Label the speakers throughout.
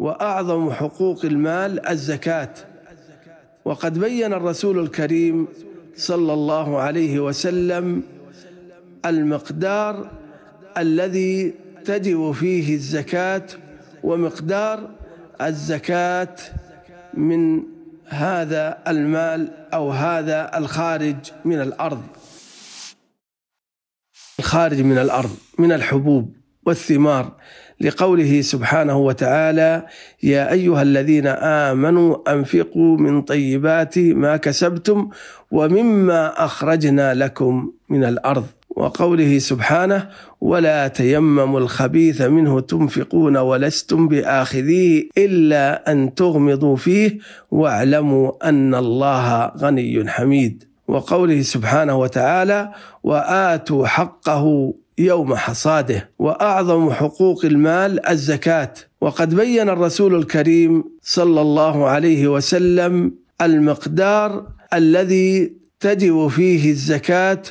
Speaker 1: واعظم حقوق المال الزكاه وقد بين الرسول الكريم صلى الله عليه وسلم المقدار الذي تجب فيه الزكاه ومقدار الزكاه من هذا المال او هذا الخارج من الارض الخارج من الارض من الحبوب والثمار لقوله سبحانه وتعالى يا ايها الذين امنوا انفقوا من طيبات ما كسبتم ومما اخرجنا لكم من الارض وقوله سبحانه ولا تيمموا الخبيث منه تنفقون ولستم باخذيه الا ان تغمضوا فيه واعلموا ان الله غني حميد وقوله سبحانه وتعالى واتوا حقه يوم حصاده واعظم حقوق المال الزكاه وقد بين الرسول الكريم صلى الله عليه وسلم المقدار الذي تجب فيه الزكاه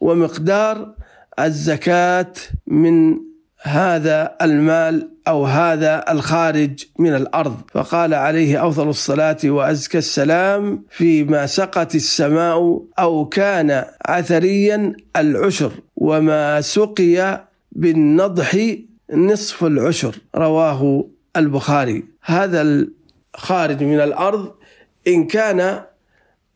Speaker 1: ومقدار الزكاه من هذا المال او هذا الخارج من الارض فقال عليه افضل الصلاه وازكى السلام فيما سقت السماء او كان عثريا العشر وما سقي بالنضح نصف العشر رواه البخاري هذا الخارج من الأرض إن كان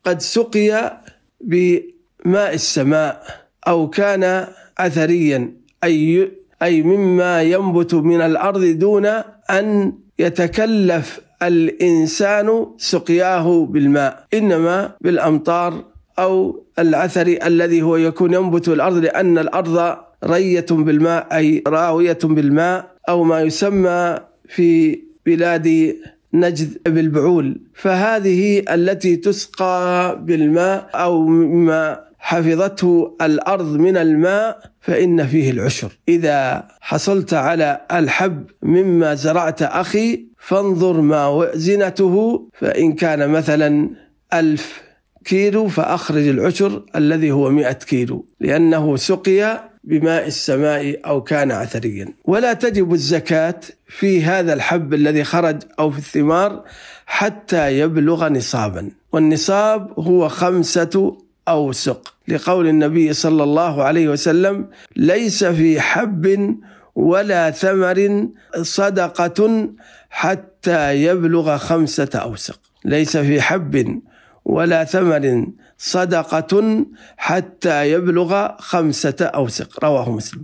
Speaker 1: قد سقي بماء السماء أو كان اثريا أي أي مما ينبت من الأرض دون أن يتكلف الإنسان سقياه بالماء إنما بالأمطار أو العثري الذي هو يكون ينبت الأرض لأن الأرض رية بالماء أي راوية بالماء أو ما يسمى في بلاد نجد بالبعول فهذه التي تسقى بالماء أو مما حفظته الأرض من الماء فإن فيه العشر إذا حصلت على الحب مما زرعت أخي فانظر ما وزنته فإن كان مثلا ألف كيلو فأخرج العشر الذي هو مئة كيلو لأنه سقي بماء السماء أو كان عثريا ولا تجب الزكاة في هذا الحب الذي خرج أو في الثمار حتى يبلغ نصابا والنصاب هو خمسة أوسق لقول النبي صلى الله عليه وسلم ليس في حب ولا ثمر صدقة حتى يبلغ خمسة أوسق ليس في حب ولا ثمن صدقة حتى يبلغ خمسة أوسق رواه مسلم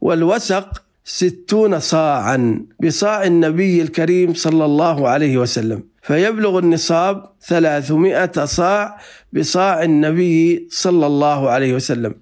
Speaker 1: والوسق ستون صاعا بصاع النبي الكريم صلى الله عليه وسلم فيبلغ النصاب ثلاثمائة صاع بصاع النبي صلى الله عليه وسلم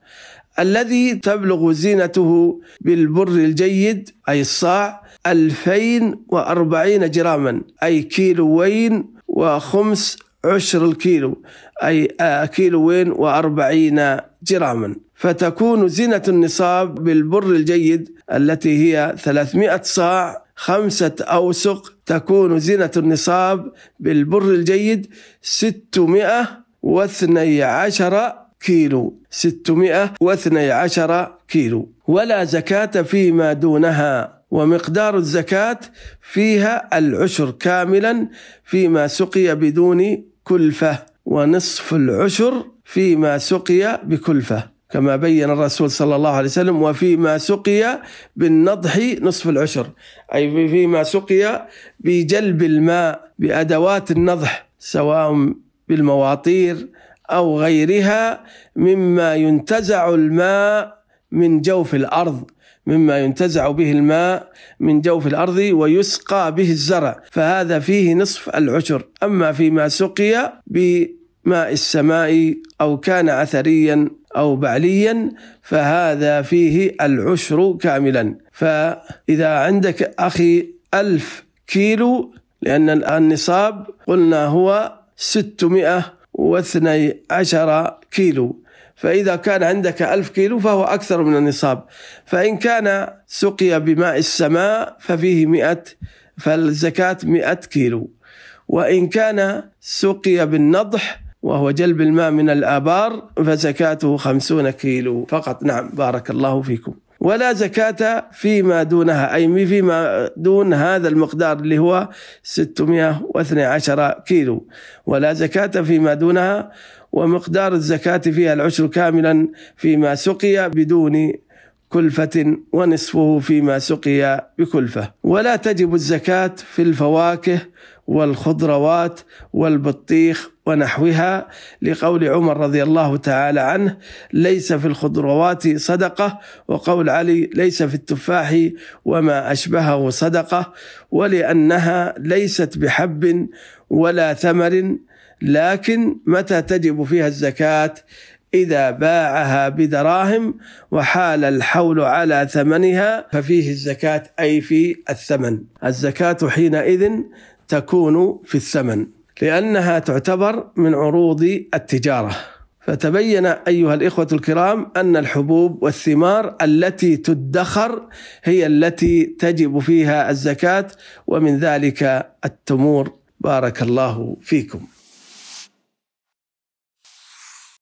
Speaker 1: الذي تبلغ زينته بالبر الجيد أي الصاع 2040 جراما أي كيلوين وخمس عشر الكيلو أي آه، كيلوين وأربعين جراما فتكون زينة النصاب بالبر الجيد التي هي 300 صاع خمسة أوسق تكون زينة النصاب بالبر الجيد 612 كيلو 612 كيلو ولا زكاة فيما دونها ومقدار الزكاة فيها العشر كاملا فيما سقي بدون كلفة ونصف العشر فيما سقي بكلفة كما بين الرسول صلى الله عليه وسلم وفيما سقي بالنضح نصف العشر أي فيما سقي بجلب الماء بأدوات النضح سواء بالمواطير أو غيرها مما ينتزع الماء من جوف الأرض مما ينتزع به الماء من جوف الارض ويسقى به الزرع فهذا فيه نصف العشر اما فيما سقي بماء السماء او كان عثريا او بعليا فهذا فيه العشر كاملا فاذا عندك اخي ألف كيلو لأن النصاب قلنا هو 600 واثني عشر كيلو فإذا كان عندك ألف كيلو فهو أكثر من النصاب فإن كان سقي بماء السماء ففيه مئة فالزكاة مئة كيلو وإن كان سقي بالنضح وهو جلب الماء من الآبار فزكاته خمسون كيلو فقط نعم بارك الله فيكم ولا زكاة فيما دونها أي فيما دون هذا المقدار اللي هو 612 كيلو ولا زكاة فيما دونها ومقدار الزكاة فيها العشر كاملا فيما سقي بدون كلفة ونصفه فيما سقي بكلفة ولا تجب الزكاة في الفواكه والخضروات والبطيخ ونحوها لقول عمر رضي الله تعالى عنه ليس في الخضروات صدقه وقول علي ليس في التفاح وما اشبهه صدقه ولانها ليست بحب ولا ثمر لكن متى تجب فيها الزكاه إذا باعها بدراهم وحال الحول على ثمنها ففيه الزكاة أي في الثمن الزكاة حينئذ تكون في الثمن لأنها تعتبر من عروض التجارة فتبين أيها الإخوة الكرام أن الحبوب والثمار التي تدخر هي التي تجب فيها الزكاة ومن ذلك التمور بارك الله فيكم